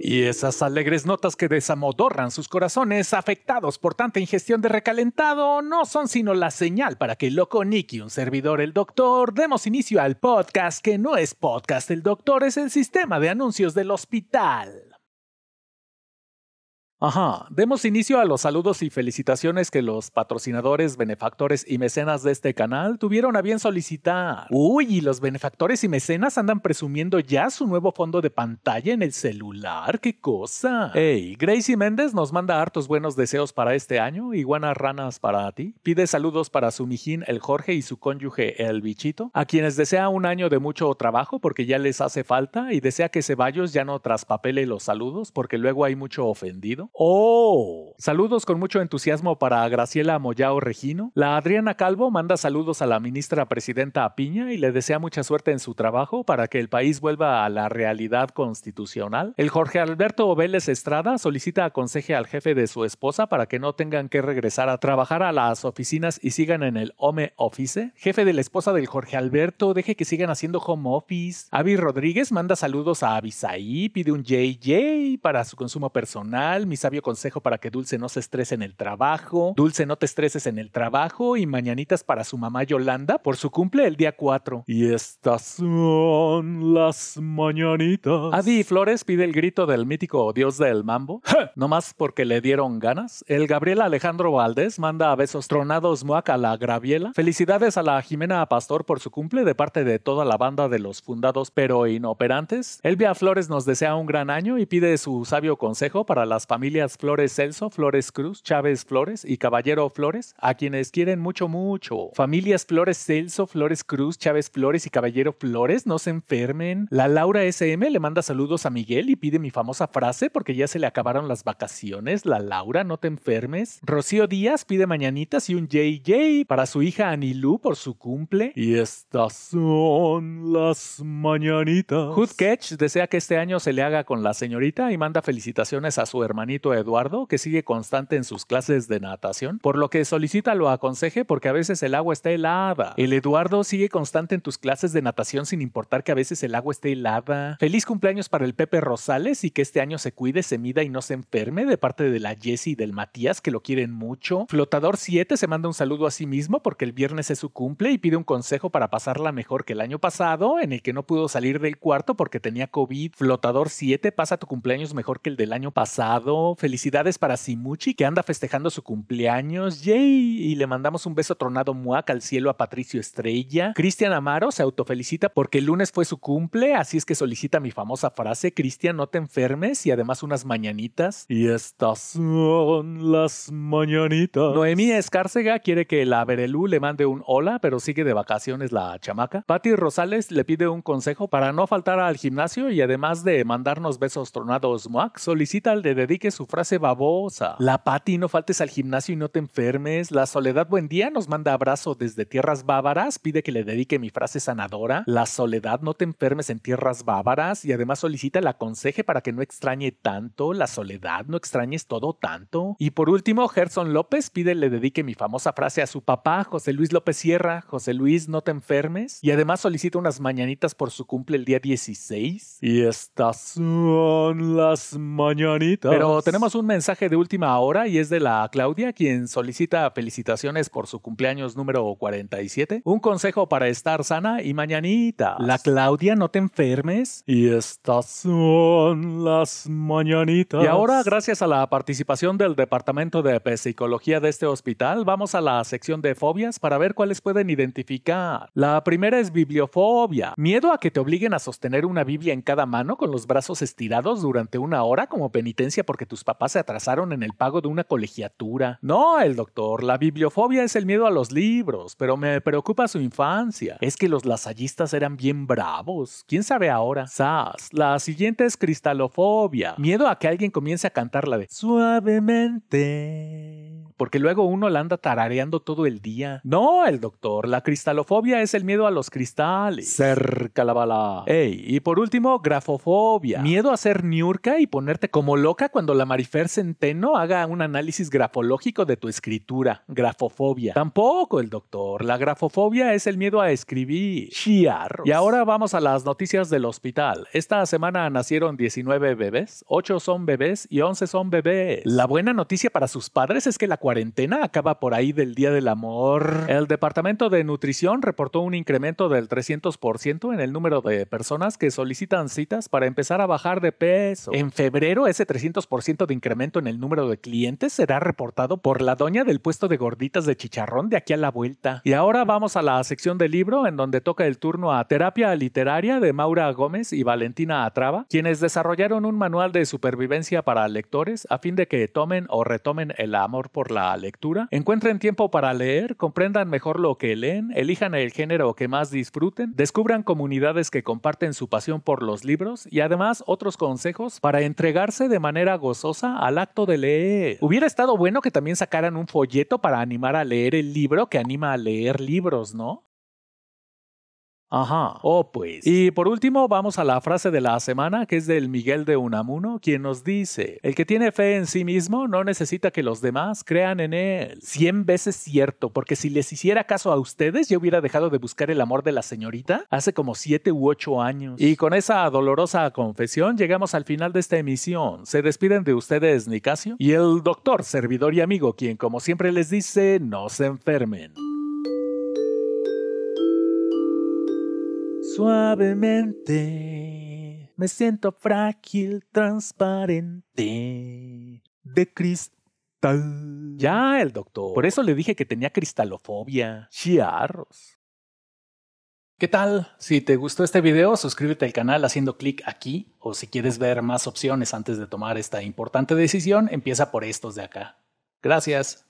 Y esas alegres notas que desamodorran sus corazones, afectados por tanta ingestión de recalentado, no son sino la señal para que el loco Nicky, un servidor, el doctor, demos inicio al podcast que no es podcast, el doctor es el sistema de anuncios del hospital. Ajá, demos inicio a los saludos y felicitaciones que los patrocinadores, benefactores y mecenas de este canal tuvieron a bien solicitar. Uy, y los benefactores y mecenas andan presumiendo ya su nuevo fondo de pantalla en el celular, qué cosa. Hey, Gracie Méndez nos manda hartos buenos deseos para este año, y buenas ranas para ti. Pide saludos para su mijín el Jorge y su cónyuge el bichito, a quienes desea un año de mucho trabajo porque ya les hace falta y desea que Ceballos ya no traspapele los saludos porque luego hay mucho ofendido. ¡Oh! Saludos con mucho entusiasmo para Graciela Moyao Regino. La Adriana Calvo manda saludos a la ministra presidenta Piña y le desea mucha suerte en su trabajo para que el país vuelva a la realidad constitucional. El Jorge Alberto Vélez Estrada solicita aconseje al jefe de su esposa para que no tengan que regresar a trabajar a las oficinas y sigan en el home office. Jefe de la esposa del Jorge Alberto, deje que sigan haciendo home office. Avi Rodríguez manda saludos a Avisaí, pide un JJ para su consumo personal sabio consejo para que Dulce no se estrese en el trabajo. Dulce, no te estreses en el trabajo. Y mañanitas para su mamá Yolanda por su cumple el día 4. Y estas son las mañanitas. Adi Flores pide el grito del mítico dios del mambo. No más porque le dieron ganas. El Gabriel Alejandro Valdés manda a besos tronados muac a la Graviela. Felicidades a la Jimena Pastor por su cumple de parte de toda la banda de los fundados pero inoperantes. Elvia Flores nos desea un gran año y pide su sabio consejo para las familias familias Flores Celso, Flores Cruz, Chávez Flores y Caballero Flores, a quienes quieren mucho, mucho. Familias Flores Celso, Flores Cruz, Chávez Flores y Caballero Flores, no se enfermen. La Laura SM le manda saludos a Miguel y pide mi famosa frase porque ya se le acabaron las vacaciones. La Laura, no te enfermes. Rocío Díaz pide mañanitas y un JJ para su hija Anilú por su cumple. Y estas son las mañanitas. Hood Catch desea que este año se le haga con la señorita y manda felicitaciones a su hermanita a Eduardo, que sigue constante en sus clases de natación, por lo que solicita lo aconseje porque a veces el agua está helada. El Eduardo sigue constante en tus clases de natación sin importar que a veces el agua esté helada. Feliz cumpleaños para el Pepe Rosales y que este año se cuide, se mida y no se enferme de parte de la Jessie y del Matías, que lo quieren mucho. Flotador 7 se manda un saludo a sí mismo porque el viernes es su cumple y pide un consejo para pasarla mejor que el año pasado, en el que no pudo salir del cuarto porque tenía COVID. Flotador 7 pasa tu cumpleaños mejor que el del año pasado. Felicidades para Simuchi, que anda festejando su cumpleaños. Yay. Y le mandamos un beso tronado muac al cielo a Patricio Estrella. Cristian Amaro se autofelicita porque el lunes fue su cumple, así es que solicita mi famosa frase, Cristian, no te enfermes, y además unas mañanitas. Y estas son las mañanitas. Noemí Escárcega quiere que la Berelú le mande un hola, pero sigue de vacaciones la chamaca. Patti Rosales le pide un consejo para no faltar al gimnasio y además de mandarnos besos tronados muac, solicita al de dediques su frase babosa. La pati, no faltes al gimnasio y no te enfermes. La Soledad Buen Día nos manda abrazo desde tierras bávaras, pide que le dedique mi frase sanadora. La Soledad, no te enfermes en tierras bávaras y además solicita la aconseje para que no extrañe tanto. La Soledad, no extrañes todo tanto. Y por último, Gerson López pide le dedique mi famosa frase a su papá, José Luis López Sierra. José Luis, no te enfermes. Y además solicita unas mañanitas por su cumple el día 16. Y estas son las mañanitas. Pero tenemos un mensaje de última hora y es de la Claudia, quien solicita felicitaciones por su cumpleaños número 47. Un consejo para estar sana y mañanita. La Claudia, no te enfermes. Y estas son las mañanitas. Y ahora, gracias a la participación del Departamento de Psicología de este hospital, vamos a la sección de fobias para ver cuáles pueden identificar. La primera es bibliofobia. Miedo a que te obliguen a sostener una Biblia en cada mano con los brazos estirados durante una hora como penitencia porque tus papás se atrasaron en el pago de una colegiatura. No, el doctor, la bibliofobia es el miedo a los libros, pero me preocupa su infancia. Es que los lasallistas eran bien bravos. ¿Quién sabe ahora? Sas, la siguiente es cristalofobia. Miedo a que alguien comience a cantar la de suavemente porque luego uno la anda tarareando todo el día. No, el doctor, la cristalofobia es el miedo a los cristales. Cerca la bala. Ey, y por último, grafofobia. Miedo a ser niurca y ponerte como loca cuando la Marifer Centeno haga un análisis grafológico de tu escritura. Grafofobia. Tampoco el doctor, la grafofobia es el miedo a escribir. Y ahora vamos a las noticias del hospital. Esta semana nacieron 19 bebés, 8 son bebés y 11 son bebés. La buena noticia para sus padres es que la cuarentena acaba por ahí del Día del Amor. El Departamento de Nutrición reportó un incremento del 300% en el número de personas que solicitan citas para empezar a bajar de peso. En febrero, ese 300% de incremento en el número de clientes será reportado por la doña del puesto de gorditas de chicharrón de aquí a la vuelta. Y ahora vamos a la sección del libro en donde toca el turno a Terapia Literaria de Maura Gómez y Valentina Atrava, quienes desarrollaron un manual de supervivencia para lectores a fin de que tomen o retomen el amor por la la lectura, encuentren tiempo para leer, comprendan mejor lo que leen, elijan el género que más disfruten, descubran comunidades que comparten su pasión por los libros y además otros consejos para entregarse de manera gozosa al acto de leer. Hubiera estado bueno que también sacaran un folleto para animar a leer el libro que anima a leer libros, ¿no? Ajá. Oh, pues. Y por último, vamos a la frase de la semana, que es del Miguel de Unamuno, quien nos dice, el que tiene fe en sí mismo no necesita que los demás crean en él. Cien veces cierto, porque si les hiciera caso a ustedes, yo hubiera dejado de buscar el amor de la señorita hace como siete u ocho años. Y con esa dolorosa confesión, llegamos al final de esta emisión. Se despiden de ustedes Nicasio y el doctor, servidor y amigo, quien como siempre les dice, no se enfermen. suavemente. Me siento frágil, transparente, de cristal. Ya, el doctor. Por eso le dije que tenía cristalofobia. Chiarros. ¿Qué tal? Si te gustó este video, suscríbete al canal haciendo clic aquí o si quieres ver más opciones antes de tomar esta importante decisión, empieza por estos de acá. Gracias.